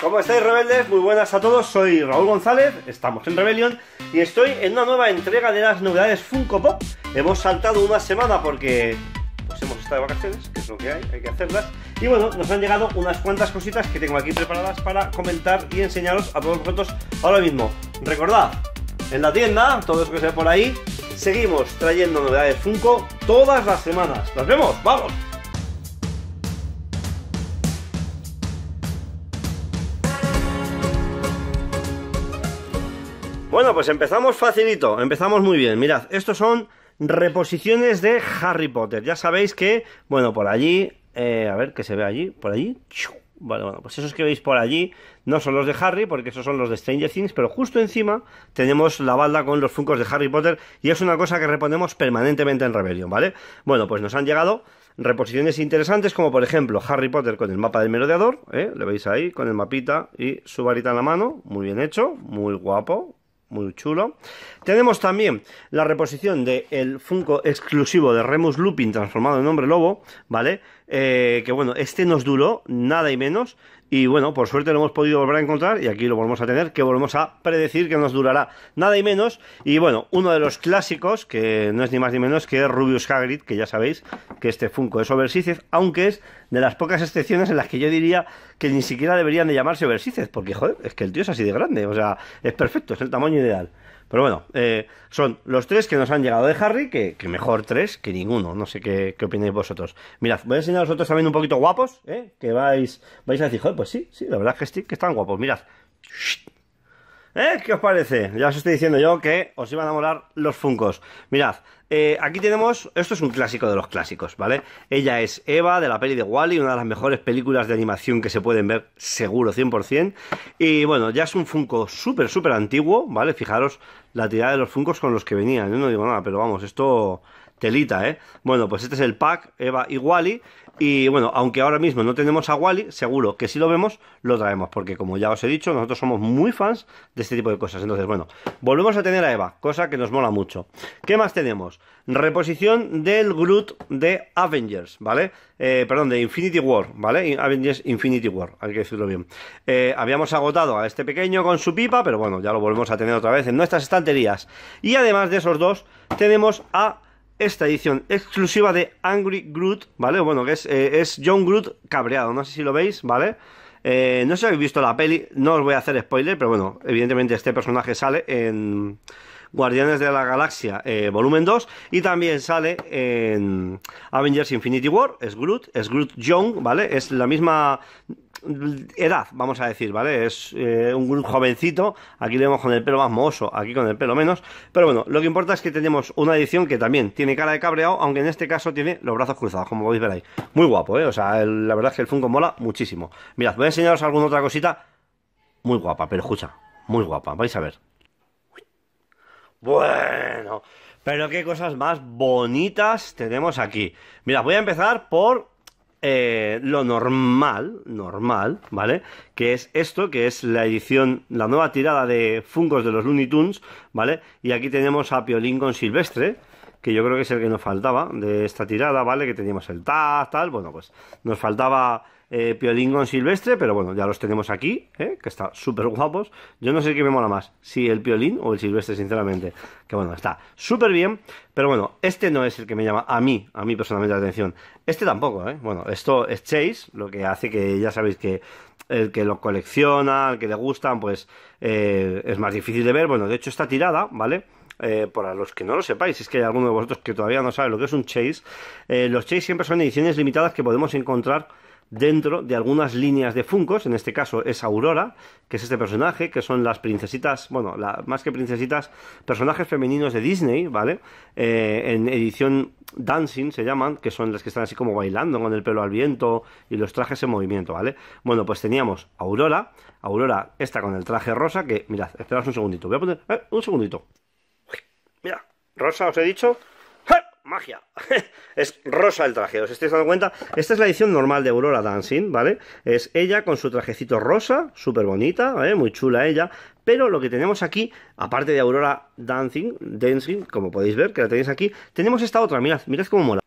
¿Cómo estáis rebeldes? Muy buenas a todos, soy Raúl González, estamos en Rebellion y estoy en una nueva entrega de las novedades Funko Pop. Hemos saltado una semana porque pues hemos estado de vacaciones, que es lo que hay, hay que hacerlas. Y bueno, nos han llegado unas cuantas cositas que tengo aquí preparadas para comentar y enseñaros a todos vosotros ahora mismo. Recordad, en la tienda, todos los que se por ahí, seguimos trayendo novedades Funko todas las semanas. ¡Nos vemos! ¡Vamos! Bueno, pues empezamos facilito, empezamos muy bien. Mirad, estos son reposiciones de Harry Potter. Ya sabéis que, bueno, por allí, eh, a ver qué se ve allí, por allí. Vale, bueno, pues esos que veis por allí no son los de Harry, porque esos son los de Stranger Things, pero justo encima tenemos la balda con los funcos de Harry Potter y es una cosa que reponemos permanentemente en Rebellion, ¿vale? Bueno, pues nos han llegado reposiciones interesantes, como por ejemplo Harry Potter con el mapa del merodeador, ¿eh? Lo veis ahí, con el mapita y su varita en la mano, muy bien hecho, muy guapo, muy chulo. Tenemos también la reposición del el Funko exclusivo de Remus Lupin transformado en hombre lobo, ¿vale? Eh, que bueno, este nos duró nada y menos. Y bueno, por suerte lo hemos podido volver a encontrar y aquí lo volvemos a tener, que volvemos a predecir que nos durará nada y menos. Y bueno, uno de los clásicos, que no es ni más ni menos que Rubius Hagrid, que ya sabéis que este Funko es Oversized, aunque es de las pocas excepciones en las que yo diría que ni siquiera deberían de llamarse Oversized, porque joder, es que el tío es así de grande, o sea, es perfecto, es el tamaño ideal. Pero bueno, eh, son los tres que nos han llegado de Harry, que, mejor tres que ninguno. No sé qué, opináis vosotros. Mirad, voy a enseñar a vosotros también un poquito guapos, ¿eh? que vais, vais a decir, pues sí, sí, la verdad es que que están guapos. Mirad. ¿Eh? ¿Qué os parece? Ya os estoy diciendo yo que os iban a molar los Funcos. Mirad, eh, aquí tenemos, esto es un clásico de los clásicos, ¿vale? Ella es Eva de la peli de Wally, -E, una de las mejores películas de animación que se pueden ver, seguro, 100%. Y bueno, ya es un Funko súper, súper antiguo, ¿vale? Fijaros la tirada de los Funcos con los que venían. Yo ¿eh? no digo nada, pero vamos, esto telita, ¿eh? Bueno, pues este es el pack Eva y Wally. Y bueno, aunque ahora mismo no tenemos a Wally, seguro que si lo vemos, lo traemos. Porque como ya os he dicho, nosotros somos muy fans de este tipo de cosas. Entonces, bueno, volvemos a tener a Eva, cosa que nos mola mucho. ¿Qué más tenemos? Reposición del Groot de Avengers, ¿vale? Eh, perdón, de Infinity War, ¿vale? Avengers Infinity War, hay que decirlo bien. Eh, habíamos agotado a este pequeño con su pipa, pero bueno, ya lo volvemos a tener otra vez en nuestras estanterías. Y además de esos dos, tenemos a esta edición exclusiva de Angry Groot, ¿vale? Bueno, que es, eh, John Groot cabreado, no sé si lo veis, ¿vale? Eh, no sé si habéis visto la peli, no os voy a hacer spoiler, pero bueno, evidentemente este personaje sale en Guardianes de la Galaxia eh, Volumen 2 y también sale en Avengers Infinity War, es Groot, es Groot Young, ¿vale? Es la misma edad, vamos a decir, ¿vale? Es eh, un jovencito, aquí le vemos con el pelo más mohoso, aquí con el pelo menos, pero bueno, lo que importa es que tenemos una edición que también tiene cara de cabreado, aunque en este caso tiene los brazos cruzados, como podéis ver ahí. Muy guapo, ¿eh? O sea, la verdad es que el Funko mola muchísimo. Mirad, voy a enseñaros alguna otra cosita muy guapa, pero escucha, muy guapa, vais a ver. Bueno, pero qué cosas más bonitas tenemos aquí. mirad, voy a empezar por eh, lo normal, normal, ¿vale? Que es esto, que es la edición, la nueva tirada de Fungos de los Looney Tunes, ¿vale? Y aquí tenemos a Piolín con Silvestre, que yo creo que es el que nos faltaba de esta tirada, ¿vale? Que teníamos el tal, tal, bueno, pues nos faltaba eh, Piolín con Silvestre, pero bueno, ya los tenemos aquí, eh, que están súper guapos. Yo no sé qué me mola más, si el Piolín o el Silvestre, sinceramente. Que bueno, está súper bien, pero bueno, este no es el que me llama a mí, a mí personalmente la atención. Este tampoco, eh. Bueno, esto es Chase, lo que hace que ya sabéis que el que lo colecciona, el que le gustan, pues es más difícil de ver. Bueno, de hecho está tirada, ¿vale? Eh, para los que no lo sepáis, es que hay alguno de vosotros que todavía no sabe lo que es un chase, los chase siempre son ediciones limitadas que podemos encontrar dentro de algunas líneas de Funcos, en este caso es Aurora, que es este personaje, que son las princesitas, bueno, más que princesitas, personajes femeninos de Disney, ¿vale? Eh, en edición Dancing se llaman, que son las que están así como bailando con el pelo al viento y los trajes en movimiento, ¿vale? Bueno, pues teníamos Aurora, Aurora esta con el traje rosa, que mirad, esperad un segundito, voy a poner, eh, un segundito. Mira, rosa os he dicho, magia. es rosa el traje, os estáis dando cuenta. Esta es la edición normal de Aurora Dancing, ¿vale? Es ella con su trajecito rosa, súper bonita, ¿eh? muy chula ella. Pero lo que tenemos aquí, aparte de Aurora Dancing, Dancing, como podéis ver, que la tenéis aquí, tenemos esta otra, mirad, mirad cómo mola.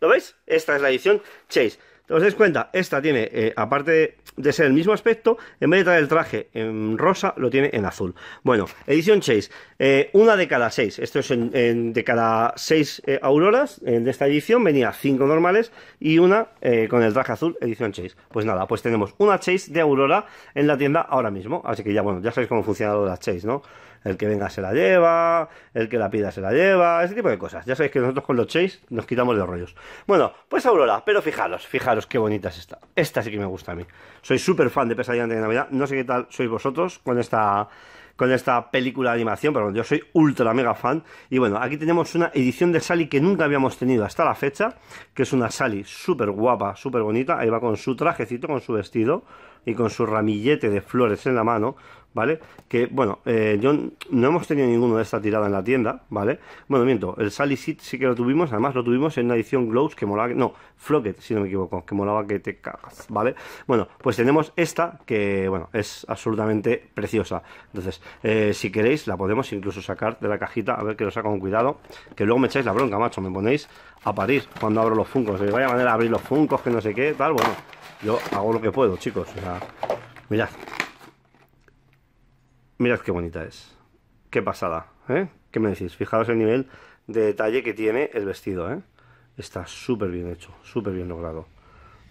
¿Lo veis? Esta es la edición Chase. ¿Os dais cuenta? Esta tiene, eh, aparte de ser el mismo aspecto, en vez de traer el traje en rosa, lo tiene en azul. Bueno, edición Chase, eh, una de cada seis. Esto es de cada seis eh, auroras de esta edición. Venía cinco normales y una eh, con el traje azul, edición Chase. Pues nada, pues tenemos una Chase de aurora en la tienda ahora mismo. Así que ya, bueno, ya sabéis cómo funciona lo las Chase, ¿no? el que venga se la lleva, el que la pida se la lleva, ese tipo de cosas. Ya sabéis que nosotros con los chase nos quitamos de rollos. Bueno, pues Aurora, pero fijaros, fijaros qué bonita es esta. Esta sí que me gusta a mí. Soy súper fan de Pesadilla de Navidad, no sé qué tal sois vosotros con esta con esta película de animación, pero yo soy ultra mega fan. Y bueno, aquí tenemos una edición de Sally que nunca habíamos tenido hasta la fecha, que es una Sally súper guapa, súper bonita. Ahí va con su trajecito, con su vestido, y con su ramillete de flores en la mano, ¿vale? Que, bueno, eh, yo no hemos tenido ninguno de esta tirada en la tienda, ¿vale? Bueno, miento, el Sally sí que lo tuvimos, además lo tuvimos en una edición Glows que molaba, no, Flocket, si no me equivoco, que molaba que te cagas, ¿vale? Bueno, pues tenemos esta que, bueno, es absolutamente preciosa. Entonces, eh, si queréis, la podemos incluso sacar de la cajita, a ver que lo saco con cuidado, que luego me echáis la bronca, macho, me ponéis a parir cuando abro los funcos, de vaya manera abrir los funcos, que no sé qué, tal, bueno. Yo hago lo que puedo, chicos. O sea, mirad. Mirad qué bonita es. Qué pasada, ¿eh? ¿Qué me decís? fijaos el nivel de detalle que tiene el vestido, ¿eh? Está súper bien hecho, súper bien logrado.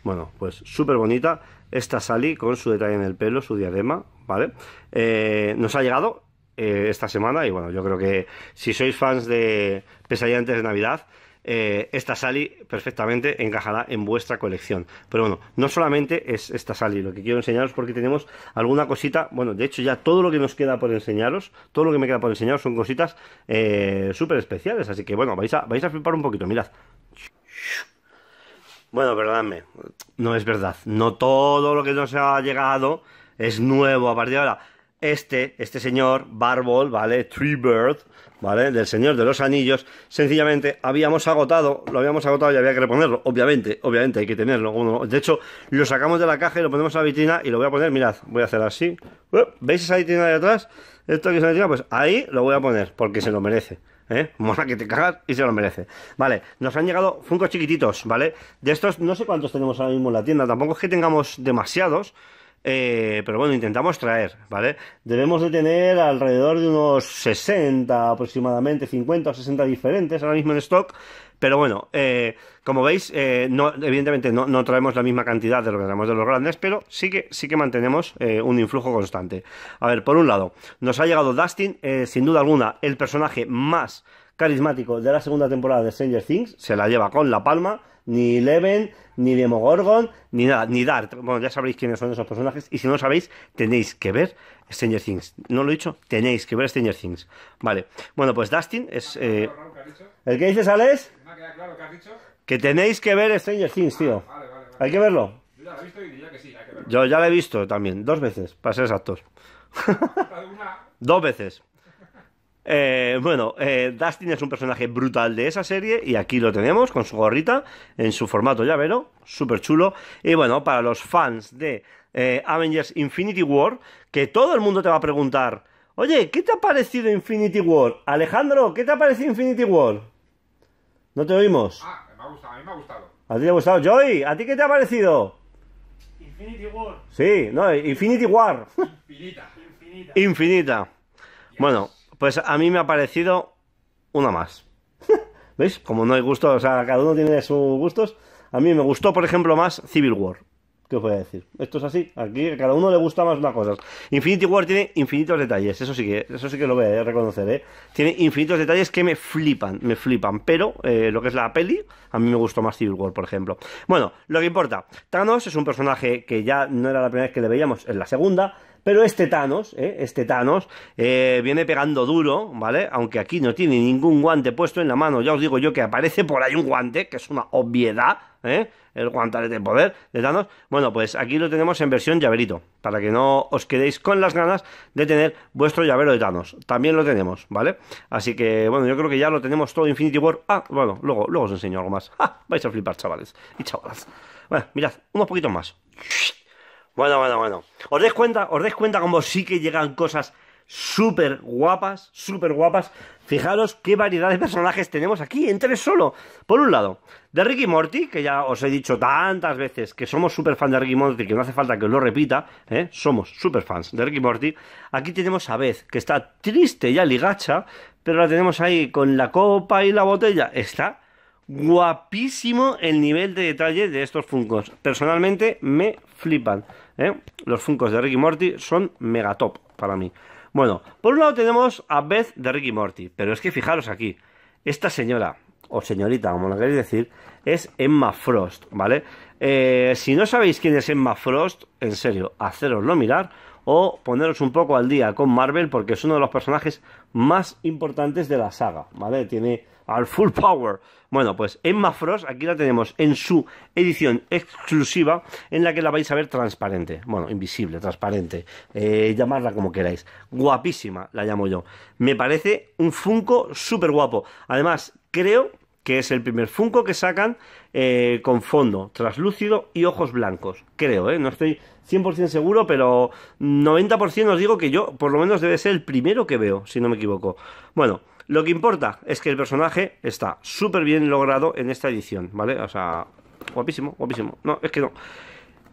Bueno, pues súper bonita. Esta Sally con su detalle en el pelo, su diadema, ¿vale? Eh, nos ha llegado eh, esta semana y bueno, yo creo que si sois fans de Pesadilla de Navidad, eh, esta Sally perfectamente encajará en vuestra colección. Pero bueno, no solamente es esta Sally, lo que quiero enseñaros porque tenemos alguna cosita, bueno, de hecho ya todo lo que nos queda por enseñaros, todo lo que me queda por enseñaros son cositas eh, súper especiales, así que bueno, vais a, vais a flipar un poquito, mirad. Bueno, perdóname, no es verdad, no todo lo que nos ha llegado es nuevo a partir de ahora este, este señor, Barbol, ¿vale? Bird, ¿vale? Del Señor de los Anillos, sencillamente habíamos agotado, lo habíamos agotado y había que reponerlo, obviamente, obviamente hay que tenerlo. de hecho, lo sacamos de la caja y lo ponemos a la vitrina y lo voy a poner, mirad, voy a hacer así. ¿Veis esa vitrina de atrás? Esto que es una vitrina, pues ahí lo voy a poner, porque se lo merece. ¿Eh? Mola que te cagas y se lo merece. Vale, nos han llegado funcos chiquititos, ¿vale? De estos no sé cuántos tenemos ahora mismo en la tienda, tampoco es que tengamos demasiados, eh, pero bueno, intentamos traer, ¿vale? Debemos de tener alrededor de unos 60 aproximadamente, 50 o 60 diferentes ahora mismo en stock. Pero bueno, eh, como veis, eh, evidentemente no, traemos la misma cantidad de lo que traemos de los grandes, pero sí que, sí que mantenemos un influjo constante. A ver, por un lado, nos ha llegado Dustin, sin duda alguna, el personaje más carismático de la segunda temporada de Stranger Things se la lleva con la palma, ni Leven, ni Demogorgon, ni nada, ni Dart. Bueno, ya sabréis quiénes son esos personajes y si no lo sabéis, tenéis que ver Stranger Things. No lo he dicho, tenéis que ver Stranger Things. Vale. Bueno, pues Dustin es... Eh, ¿El que dices, Alex? Que tenéis que ver Stranger Things, tío. Ah, hay que verlo. Yo ya lo he visto que sí, hay que verlo. Yo ya he visto también, dos veces, para ser exactos. dos veces. Eh, bueno, eh, Dustin es un personaje brutal de esa serie y aquí lo tenemos con su gorrita en su formato llavero, súper chulo. Y bueno, para los fans de eh, Avengers Infinity War, que todo el mundo te va a preguntar, oye, ¿qué te ha parecido Infinity War? Alejandro, ¿qué te ha parecido Infinity War? ¿No te oímos? Ah, me ha gustado, a mí me ha gustado. ¿A ti te ha gustado? Joy, ¿a ti qué te ha parecido? Infinity War. Sí, no, Infinity War. Infinita. Infinita. Bueno, pues a mí me ha parecido una más. ¿Veis? Como no hay gustos, o sea, cada uno tiene sus gustos. A mí me gustó, por ejemplo, más Civil War. ¿Qué os voy a decir? Esto es así. Aquí cada uno le gusta más una cosa Infinity War tiene infinitos detalles. Eso sí que, eso sí que lo voy a reconocer, ¿eh? Tiene infinitos detalles que me flipan, me flipan. Pero eh, lo que es la peli, a mí me gustó más Civil War, por ejemplo. Bueno, lo que importa. Thanos es un personaje que ya no era la primera vez que le veíamos, en la segunda. Pero este Thanos, ¿eh? este Thanos, eh, viene pegando duro, ¿vale? Aunque aquí no tiene ningún guante puesto en la mano. Ya os digo yo que aparece por ahí un guante, que es una obviedad, ¿eh? El guantalete de poder de Thanos. Bueno, pues aquí lo tenemos en versión llaverito, para que no os quedéis con las ganas de tener vuestro llavero de Thanos. También lo tenemos, ¿vale? Así que, bueno, yo creo que ya lo tenemos todo Infinity War. Ah, bueno, luego, luego os enseño algo más. ¡Ah! Vais a flipar, chavales y chavalas. Bueno, mirad, unos poquitos más. Bueno, bueno, bueno. ¿Os dais cuenta? ¿Os dais cuenta como sí que llegan cosas súper guapas? Súper guapas. Fijaros qué variedad de personajes tenemos aquí, en tres solo. Por un lado, de Ricky Morty, que ya os he dicho tantas veces que somos súper fan de Ricky Morty, que no hace falta que os lo repita, ¿eh? somos súper fans de Ricky Morty. Aquí tenemos a Beth, que está triste y ligacha, pero la tenemos ahí con la copa y la botella. Está guapísimo el nivel de detalle de estos Funcos. Personalmente me flipan. ¿eh? Los Funcos de Ricky Morty son mega top para mí. Bueno, por un lado tenemos a Beth de Ricky Morty, pero es que fijaros aquí, esta señora, o señorita, como la queréis decir, es Emma Frost, ¿vale? Eh, si no sabéis quién es Emma Frost, en serio, haceroslo mirar o poneros un poco al día con Marvel porque es uno de los personajes más importantes de la saga, ¿vale? Tiene al full power. Bueno, pues Emma Frost, aquí la tenemos en su edición exclusiva, en la que la vais a ver transparente. Bueno, invisible, transparente. Eh, llamarla como queráis. Guapísima, la llamo yo. Me parece un Funko súper guapo. Además, creo que es el primer Funko que sacan eh, con fondo traslúcido y ojos blancos. Creo, ¿eh? No estoy 100% seguro, pero 90% os digo que yo, por lo menos, debe ser el primero que veo, si no me equivoco. Bueno. Lo que importa es que el personaje está súper bien logrado en esta edición, ¿vale? O sea, guapísimo, guapísimo. No, es que no.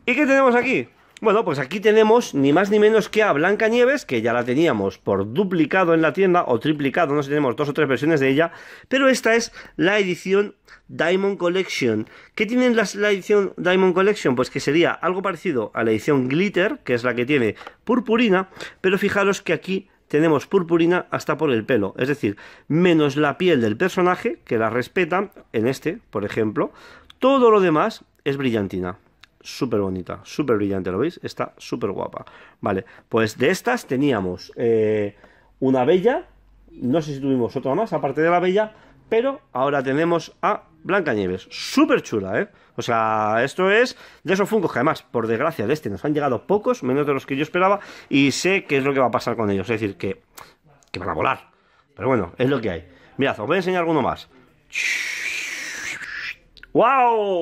¿Y qué tenemos aquí? Bueno, pues aquí tenemos ni más ni menos que a Blanca Nieves, que ya la teníamos por duplicado en la tienda o triplicado, no sé, tenemos dos o tres versiones de ella, pero esta es la edición Diamond Collection. ¿Qué tiene las la edición Diamond Collection? Pues que sería algo parecido a la edición Glitter, que es la que tiene purpurina, pero fijaros que aquí tenemos purpurina hasta por el pelo, es decir, menos la piel del personaje, que la respeta, en este, por ejemplo, todo lo demás es brillantina. Súper bonita, súper brillante, ¿lo veis? Está súper guapa. Vale, pues de estas teníamos eh, una bella, no sé si tuvimos otra más, aparte de la bella, pero ahora tenemos a blanca Nieves, Súper chula, ¿eh? O sea, esto es de esos fungos que además, por desgracia de este, nos han llegado pocos, menos de los que yo esperaba, y sé qué es lo que va a pasar con ellos. Es decir, que, que van a volar. Pero bueno, es lo que hay. Mirad, os voy a enseñar alguno más. ¡Wow!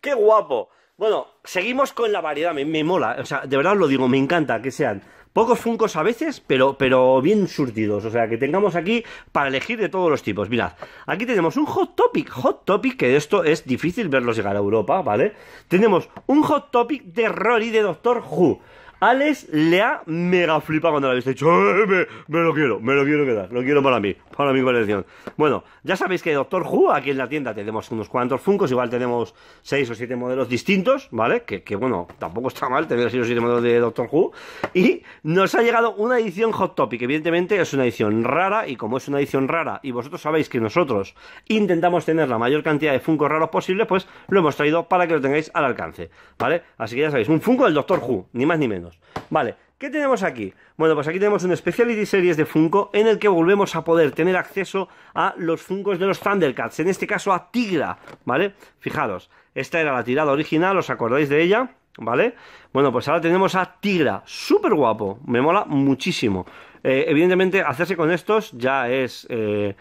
¡Qué guapo! Bueno, seguimos con la variedad, me, me mola. O sea, de verdad os lo digo, me encanta que sean Pocos funcos a veces, pero, pero bien surtidos. O sea, que tengamos aquí para elegir de todos los tipos. Mirad, aquí tenemos un Hot Topic. Hot Topic, que esto es difícil verlos llegar a Europa, ¿vale? Tenemos un Hot Topic de Rory de Doctor Who. Alex le ha mega flipado cuando le habéis dicho, eh, me, lo quiero, me lo quiero quedar, lo quiero para mí, para mi colección. Bueno, ya sabéis que Doctor Who, aquí en la tienda tenemos unos cuantos Funcos, igual tenemos 6 o 7 modelos distintos, ¿vale? Que, bueno, tampoco está mal tener 6 o 7 modelos de Doctor Who. Y nos ha llegado una edición Hot Topic, evidentemente es una edición rara, y como es una edición rara, y vosotros sabéis que nosotros intentamos tener la mayor cantidad de Funcos raros posible, pues lo hemos traído para que lo tengáis al alcance, ¿vale? Así que ya sabéis, un funco del Doctor Who, ni más ni menos. Vale, ¿qué tenemos aquí? Bueno, pues aquí tenemos un Speciality Series de Funko en el que volvemos a poder tener acceso a los Funkos de los Thundercats, en este caso a Tigra, ¿vale? Fijaros, esta era la tirada original, ¿os acordáis de ella? ¿Vale? Bueno, pues ahora tenemos a Tigra, súper guapo, me mola muchísimo. Eh, evidentemente, hacerse con estos ya es eh,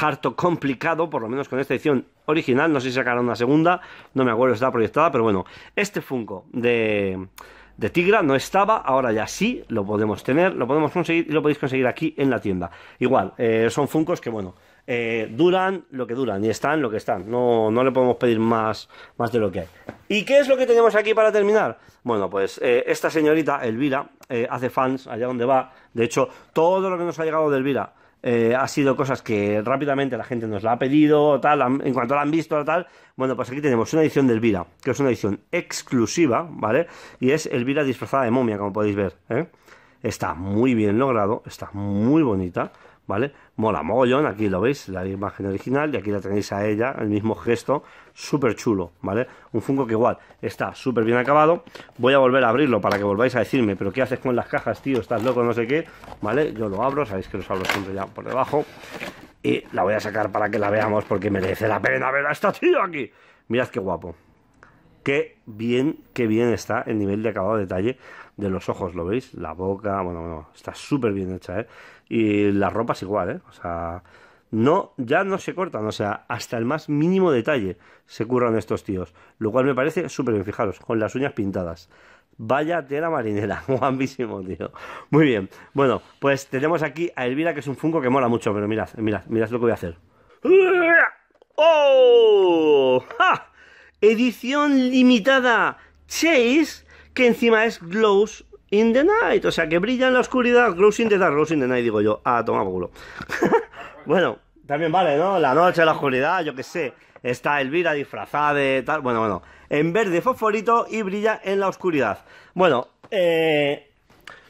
harto complicado, por lo menos con esta edición original. No sé si sacará una segunda, no me acuerdo si está proyectada, pero bueno, este Funko de, de Tigra no estaba, ahora ya sí, lo podemos tener, lo podemos conseguir y lo podéis conseguir aquí en la tienda. Igual, eh, son Funcos que, bueno, eh, duran lo que duran y están lo que están. No, no le podemos pedir más, más de lo que hay. ¿Y qué es lo que tenemos aquí para terminar? Bueno, pues eh, esta señorita, Elvira, hace fans allá donde va. De hecho, todo lo que nos ha llegado de Elvira eh, ha sido cosas que rápidamente la gente nos la ha pedido, tal, en cuanto la han visto, tal. Bueno, pues aquí tenemos una edición de Elvira, que es una edición exclusiva, ¿vale? Y es Elvira disfrazada de momia, como podéis ver. ¿eh? Está muy bien logrado, está muy bonita. ¿vale? Mola mogollón, aquí lo veis, la imagen original, y aquí la tenéis a ella, el mismo gesto, súper chulo, ¿vale? Un fungo que igual está súper bien acabado, voy a volver a abrirlo para que volváis a decirme, pero ¿qué haces con las cajas, tío? ¿Estás loco? No sé qué, ¿vale? Yo lo abro, sabéis que los abro siempre ya por debajo, y la voy a sacar para que la veamos porque merece la pena ver a esta tío aquí. Mirad qué guapo. Qué bien, qué bien está el nivel de acabado de detalle de los ojos, ¿lo veis? La boca, bueno, bueno está súper bien hecha, ¿eh? Y las ropas igual, ¿eh? O sea, no, ya no se cortan, o sea, hasta el más mínimo detalle se curran estos tíos, lo cual me parece súper bien, fijaros, con las uñas pintadas. Vaya tela marinera, guapísimo, tío. Muy bien, bueno, pues tenemos aquí a Elvira, que es un funko que mola mucho, pero mirad, mirad, mirad lo que voy a hacer. ¡Oh! Edición limitada. Chase que encima es Glows in the Night, o sea, que brilla en la oscuridad, Glows in the Dark, Glows in the Night, digo yo, ah, toma bueno, también vale, ¿no? La noche, la oscuridad, yo qué sé. Está Elvira disfrazada de tal, bueno, bueno, en verde fosforito y brilla en la oscuridad. Bueno, eh,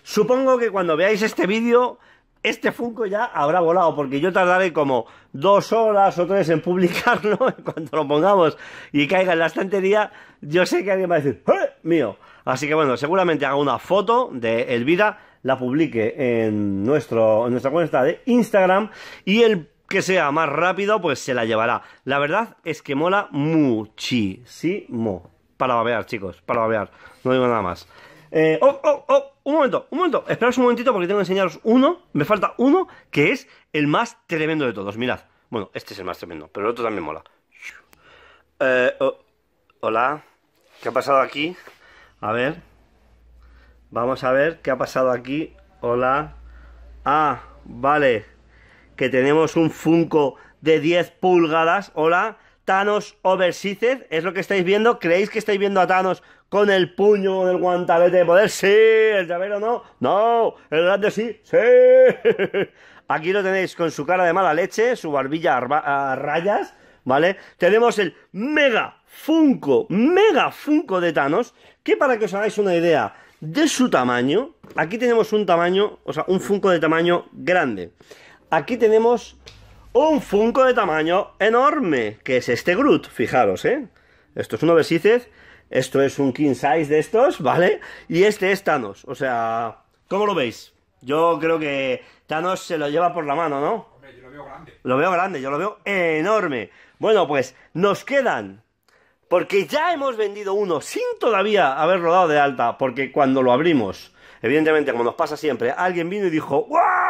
supongo que cuando veáis este vídeo, este Funko ya habrá volado, porque yo tardaré como dos horas o tres en publicarlo, cuanto lo pongamos y caiga en la estantería, yo sé que alguien va a decir, ¡Eh! mío. Así que bueno, seguramente haga una foto de Elvira, la publique en, nuestro, nuestra cuenta de Instagram y el que sea más rápido, pues se la llevará. La verdad es que mola muchísimo. Para babear, chicos, para babear. No digo nada más. Eh, oh! oh, oh un momento, un momento, esperaos un momentito porque tengo que enseñaros uno, me falta uno, que es el más tremendo de todos, mirad. Bueno, este es el más tremendo, pero el otro también mola. Eh, oh, hola, ¿qué ha pasado aquí? A ver, vamos a ver qué ha pasado aquí. Hola, ah, vale, que tenemos un Funko de 10 pulgadas. Hola, Thanos Oversized, es lo que estáis viendo. ¿Creéis que estáis viendo a Thanos con el puño, del el guantalete de poder, sí, el llavero no, no, el grande sí, sí. Aquí lo tenéis con su cara de mala leche, su barbilla a rayas, ¿vale? Tenemos el mega Funko, mega Funko de Thanos, que para que os hagáis una idea de su tamaño, aquí tenemos un tamaño, o sea, un Funko de tamaño grande. Aquí tenemos un Funko de tamaño enorme, que es este Groot, fijaros, ¿eh? Esto es un obesicez esto es un king size de estos, ¿vale? Y este es Thanos. O sea, ¿cómo lo veis? Yo creo que Thanos se lo lleva por la mano, ¿no? Hombre, yo lo veo grande. Lo veo grande, yo lo veo enorme. Bueno, pues nos quedan. Porque ya hemos vendido uno sin todavía haberlo dado de alta. Porque cuando lo abrimos, evidentemente, como nos pasa siempre, alguien vino y dijo: ¡Guau!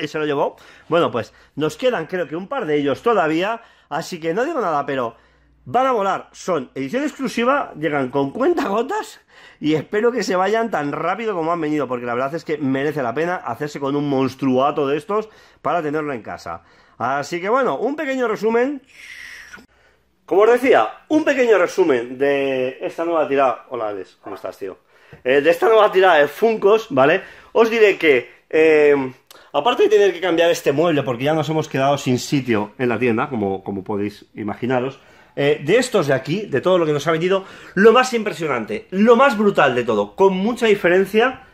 Y se lo llevó. Bueno, pues nos quedan creo que un par de ellos todavía. Así que no digo nada, pero van a volar. Son edición exclusiva, llegan con gotas y espero que se vayan tan rápido como han venido, porque la verdad es que merece la pena hacerse con un monstruato de estos para tenerlo en casa. Así que bueno, un pequeño resumen. Como os decía, un pequeño resumen de esta nueva tirada. Hola, Alex, ¿cómo estás, tío? Eh, de esta nueva tirada de Funkos, ¿vale? Os diré que eh, Aparte de tener que cambiar este mueble, porque ya nos hemos quedado sin sitio en la tienda, como, como podéis imaginaros, eh, de estos de aquí, de todo lo que nos ha vendido, lo más impresionante, lo más brutal de todo, con mucha diferencia,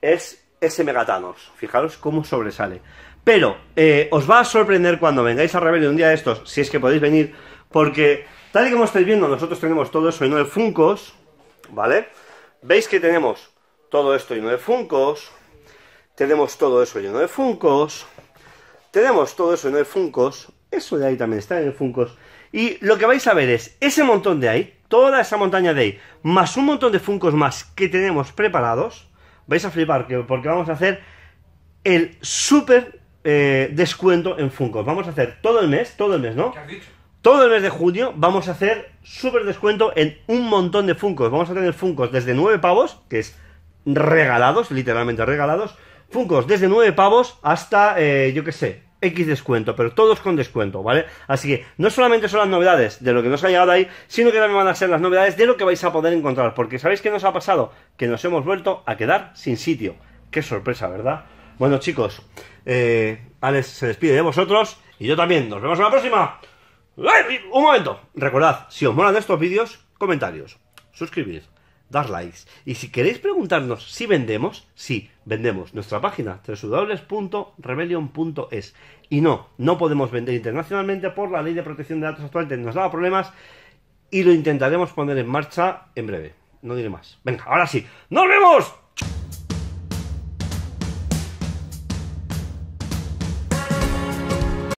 es ese Megatanos. Fijaros cómo sobresale. Pero eh, os va a sorprender cuando vengáis a Rebelde un día de estos, si es que podéis venir, porque tal y como estáis viendo, nosotros tenemos todo eso y no de Funcos, ¿vale? Veis que tenemos todo esto y no de Funcos, tenemos todo eso lleno de Funcos. Tenemos todo eso en de Funcos. Eso de ahí también está en el Funcos. Y lo que vais a ver es ese montón de ahí, toda esa montaña de ahí, más un montón de Funcos más que tenemos preparados. Vais a flipar porque vamos a hacer el súper eh, descuento en Funcos. Vamos a hacer todo el mes, todo el mes, ¿no? Todo el mes de junio vamos a hacer super descuento en un montón de Funcos. Vamos a tener Funcos desde 9 pavos, que es regalados, literalmente regalados, Funkos desde 9 pavos hasta, eh, yo qué sé, X descuento, pero todos con descuento, ¿vale? Así que no solamente son las novedades de lo que nos ha llegado ahí, sino que también van a ser las novedades de lo que vais a poder encontrar, porque ¿sabéis qué nos ha pasado? Que nos hemos vuelto a quedar sin sitio. Qué sorpresa, ¿verdad? Bueno, chicos, eh, Alex se despide de vosotros y yo también. Nos vemos en la próxima. Un momento. Recordad, si os molan estos vídeos, comentarios, suscribid, dar likes. Y si queréis preguntarnos si vendemos, sí, vendemos. Nuestra página www.rebellion.es. Y no, no podemos vender internacionalmente por la ley de protección de datos actual que nos da problemas y lo intentaremos poner en marcha en breve. No diré más. Venga, ahora sí. ¡Nos vemos!